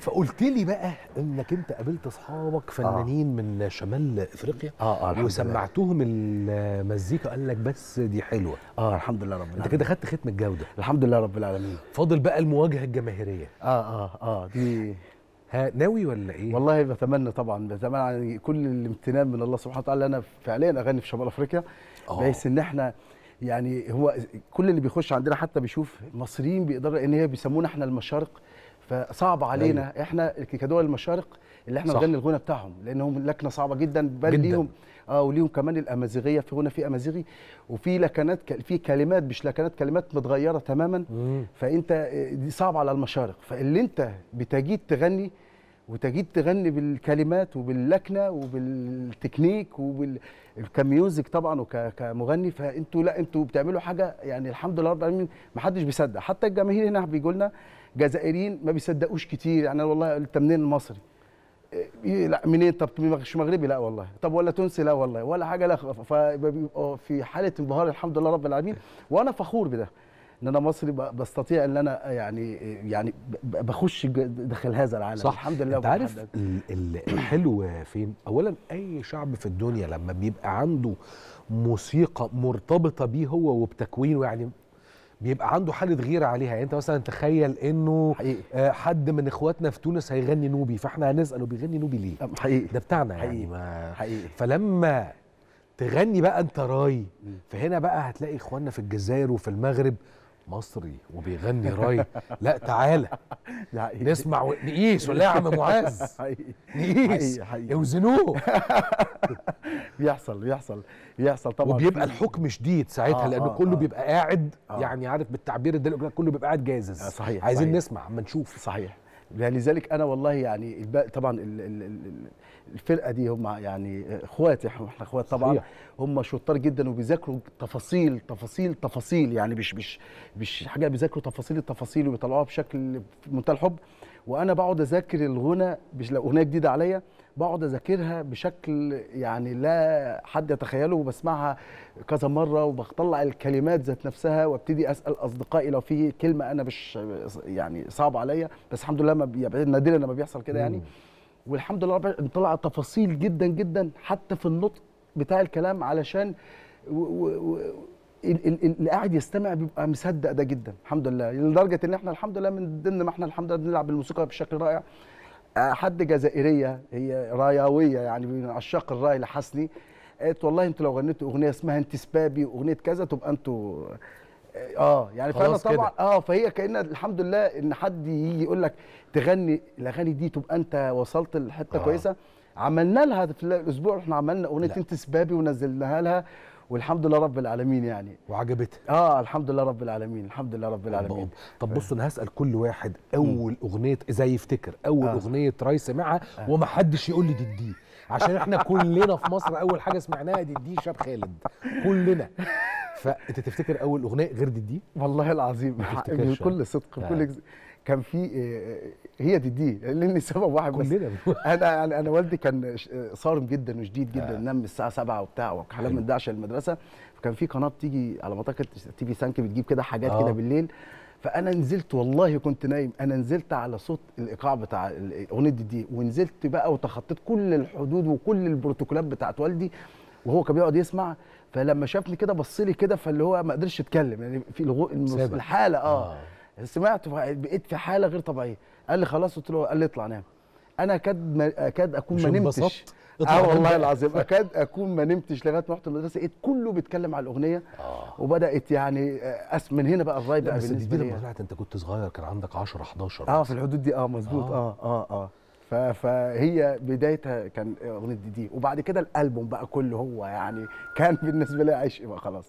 فقلت لي بقى انك انت قابلت اصحابك آه. فنانين آه. من شمال افريقيا اه, آه وسمعتهم المزيكا قال لك بس دي حلوه اه الحمد لله رب العالمين انت كده خدت ختم الجوده الحمد لله رب العالمين فاضل بقى المواجهه الجماهيريه اه اه اه دي ها ناوي ولا ايه؟ والله بتمنى طبعا بتمنى يعني كل الامتنان من الله سبحانه وتعالى انا فعليا اغني في شمال افريقيا آه. بحيث ان احنا يعني هو كل اللي بيخش عندنا حتى بيشوف مصريين بيقدروا ان هي بيسمونا احنا المشارق فصعب أيوة. علينا لأن... احنا كدول المشارق اللي احنا بنغني الغنى بتاعهم لانهم لكنه صعبه جدا بل جداً. ليهم اه وليهم كمان الامازيغيه في غنى في امازيغي وفي لكنات في كلمات مش لكنات كلمات متغيره تماما مم. فانت آه، دي صعبه على المشارق فاللي انت بتجيد تغني وتجيد تغني بالكلمات وباللكنه وبالتكنيك وبالكميوزك طبعا وكمغني فانتوا لا انتوا بتعملوا حاجه يعني الحمد لله رب العالمين ما حدش بيصدق حتى الجماهير هنا بيجوا لنا جزائريين ما بيصدقوش كتير يعني والله التمنين المصري إيه، لا منين طب مش مغربي لا والله طب ولا تونسي لا والله ولا حاجه لا في حاله انبهار الحمد لله رب العالمين وانا فخور بده ان انا مصري بستطيع ان انا يعني يعني بخش داخل هذا العالم صح الحمد لله انت عارف الحلو فين اولا اي شعب في الدنيا لما بيبقى عنده موسيقى مرتبطه بيه هو وبتكوينه يعني بيبقى عنده حاله غيره عليها يعني انت مثلا تخيل انه حقيقي. آه، حد من اخواتنا في تونس هيغني نوبي فاحنا هنساله بيغني نوبي ليه حقيقي ده بتاعنا يعني حقيقي. يعني ما حقيقي. فلما تغني بقى انت راي فهنا بقى هتلاقي اخواننا في الجزائر وفي المغرب مصري وبيغني راي لا تعالى إيه. نسمع ونقيس ولا يا عم معاذ نقيس اوزنوه بيحصل بيحصل بيحصل طبعا وبيبقى الحكم شديد ساعتها لانه لان آه كله آه بيبقى قاعد آه يعني عارف بالتعبير ده كله بيبقى قاعد جازز آه صحيح عايزين صحيح نسمع اما نشوف صحيح يعني لذلك انا والله يعني طبعا الفرقه دي هم يعني اخواتي احنا اخوات طبعا صحيح. هم شطار جدا وبيذاكروا تفاصيل تفاصيل تفاصيل يعني مش مش مش حاجه بيذاكروا تفاصيل التفاصيل وبيطلعوها بشكل منتهى الحب وانا بقعد اذاكر الغنى مش لو اغنيه جديده عليا بقعد اذاكرها بشكل يعني لا حد يتخيله وبسمعها كذا مره وبطلع الكلمات ذات نفسها وابتدي اسال اصدقائي لو في كلمه انا مش يعني صعب عليا بس الحمد لله ما يعني نادرا لما بيحصل كده يعني والحمد لله طلع تفاصيل جدا جدا حتى في النطق بتاع الكلام علشان و و و اللي قاعد يستمع بيبقى مصدق ده جدا الحمد لله لدرجه ان احنا الحمد لله من ضمن ما احنا الحمد لله بنلعب الموسيقى بشكل رائع آه، حد جزائريه هي راياويه يعني من عشاق الراي لحسني قالت والله انتوا لو غنيتوا اغنيه اسمها انت سبابي واغنيه كذا تبقى انتوا اه, آه، يعني فانا طبعا كده. اه فهي كان الحمد لله ان حد يجي يقول لك تغني الاغاني دي تبقى انت وصلت لحته آه. كويسه عملنا لها في الاسبوع احنا عملنا اغنيه انت سبابي ونزلناها لها والحمد لله رب العالمين يعني وعجبتها اه الحمد لله رب العالمين الحمد لله رب العالمين طب بص انا هسال كل واحد اول م. اغنيه زي يفتكر اول آه. اغنيه راي سمعها آه. ومحدش يقول لي دي دي عشان احنا كلنا في مصر اول حاجه سمعناها دي دي شاب خالد كلنا فانت تفتكر اول اغنيه غير دي دي والله العظيم بكل صدق بكل آه. كان في آه، آه، هي دي دي لان سبب واحد بس انا انا انا والدي كان آه، صارم جدا وشديد جدا آه. نام الساعه 7 وبتاع وكلام من ده عشان المدرسه فكان في قناه بتيجي على ما اعتقد تي في سانك بتجيب كده حاجات آه. كده بالليل فانا نزلت والله كنت نايم انا نزلت على صوت الايقاع بتاع اغنيه دي دي ونزلت بقى وتخطيت كل الحدود وكل البروتوكولات بتاعت والدي وهو كان بيقعد يسمع فلما شافني كده بص لي كده فاللي هو ما قدرش يتكلم يعني في الغو... الحاله اه, آه. سمعت بقيت في حاله غير طبيعيه قال لي خلاص قلت له قال لي اطلع نام انا اكاد ما اكاد اكون ما نمتش اه والله العظيم اكاد اكون ما نمتش لغايه ما رحت المدرسه لقيت كله بيتكلم على الاغنيه آه. وبدات يعني آه، أس من هنا بقى الراي بقى بالنسبه دي, دي لما طلعت انت كنت صغير كان عندك 10 11 اه في الحدود دي اه مظبوط اه اه اه, آه. فهي بدايتها كان اغنيه دي, دي وبعد كده الالبوم بقى كله هو يعني كان بالنسبه لي عشق بقى خلاص